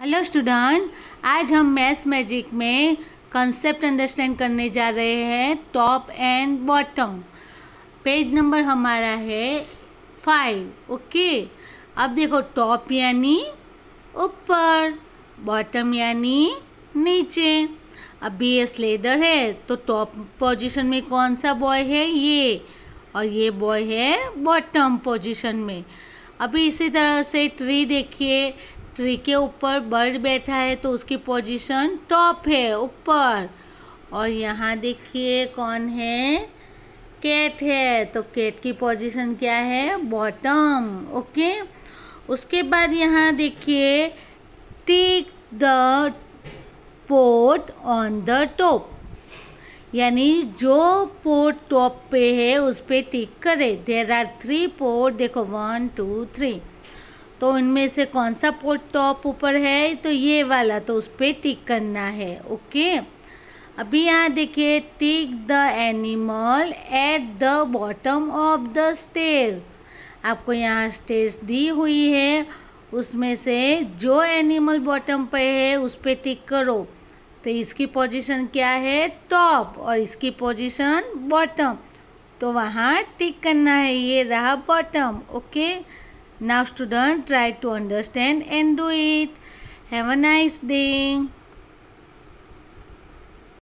hello student आज हम maths magic में कंसेप्ट अंडरस्टैंड करने जा रहे हैं top and bottom page number हमारा है फाइव ओके अब देखो टॉप यानी ऊपर बॉटम यानी नीचे अब बी एस लेदर है तो टॉप पोजीशन में कौन सा बॉय है ये और ये बॉय है बॉटम पोजीशन में अभी इसी तरह से ट्री देखिए ट्री के ऊपर बर्ड बैठा है तो उसकी पोजीशन टॉप है ऊपर और यहाँ देखिए कौन है कैट है तो कैट की पोजीशन क्या है बॉटम ओके उसके बाद यहाँ देखिए tick the pot on the top यानी जो पोर्ट टॉप पे है उस पर टिक करें देर आर थ्री पोर्ट देखो वन टू थ्री तो इनमें से कौन सा पोर्ट टॉप ऊपर है तो ये वाला तो उस पर टिक करना है ओके अभी यहाँ देखिए tick the animal at the bottom of the stage आपको यहाँ स्टेज दी हुई है उसमें से जो एनिमल बॉटम पे है उस पर टिक करो तो इसकी पोजीशन क्या है टॉप और इसकी पोजीशन बॉटम तो वहाँ टिक करना है ये रहा bottom okay now student try to understand and do it have a nice day